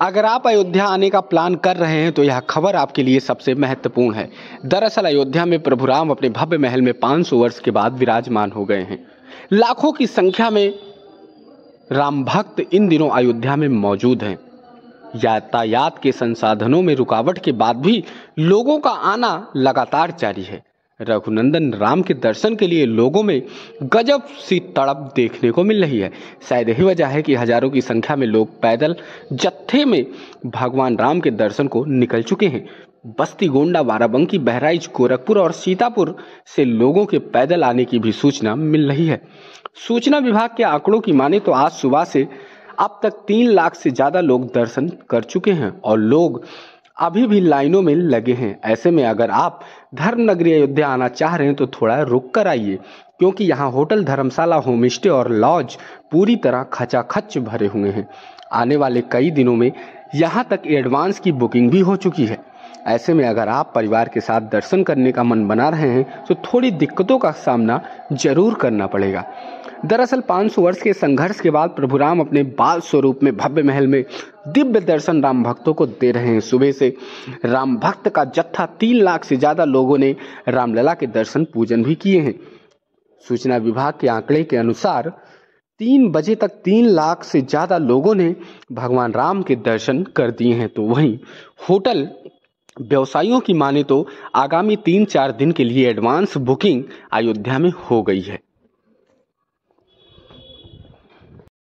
अगर आप अयोध्या आने का प्लान कर रहे हैं तो यह खबर आपके लिए सबसे महत्वपूर्ण है दरअसल अयोध्या में प्रभु राम अपने भव्य महल में 500 वर्ष के बाद विराजमान हो गए हैं लाखों की संख्या में राम भक्त इन दिनों अयोध्या में मौजूद हैं यातायात के संसाधनों में रुकावट के बाद भी लोगों का आना लगातार जारी है रघुनंदन राम के दर्शन के लिए लोगों में गजब सी तड़प देखने को मिल रही है शायद यही वजह है कि हजारों की संख्या में लोग पैदल जत्थे में भगवान राम के दर्शन को निकल चुके हैं बस्ती गोंडा बाराबंकी बहराइच गोरखपुर और सीतापुर से लोगों के पैदल आने की भी सूचना मिल रही है सूचना विभाग के आंकड़ों की माने तो आज सुबह से अब तक तीन लाख से ज़्यादा लोग दर्शन कर चुके हैं और लोग अभी भी लाइनों में लगे हैं ऐसे में अगर आप धर्म नगरी अयोध्या आना चाह रहे हैं तो थोड़ा रुक कर आइए क्योंकि यहाँ होटल धर्मशाला होम स्टे और लॉज पूरी तरह खचाखच भरे हुए हैं आने वाले कई दिनों में यहाँ तक एडवांस की बुकिंग भी हो चुकी है ऐसे में अगर आप परिवार के साथ दर्शन करने का मन बना रहे हैं तो थोड़ी दिक्कतों का सामना जरूर करना पड़ेगा दरअसल 500 वर्ष के संघर्ष के बाद प्रभु राम अपने बाल स्वरूप में भव्य महल में दिव्य दर्शन राम भक्तों को दे रहे हैं सुबह से राम भक्त का जत्था तीन लाख से ज़्यादा लोगों ने रामलला के दर्शन पूजन भी किए हैं सूचना विभाग के आंकड़े के अनुसार तीन बजे तक तीन लाख से ज़्यादा लोगों ने भगवान राम के दर्शन कर दिए हैं तो वहीं होटल व्यवसायियों की माने तो आगामी तीन चार दिन के लिए एडवांस बुकिंग अयोध्या में हो गई है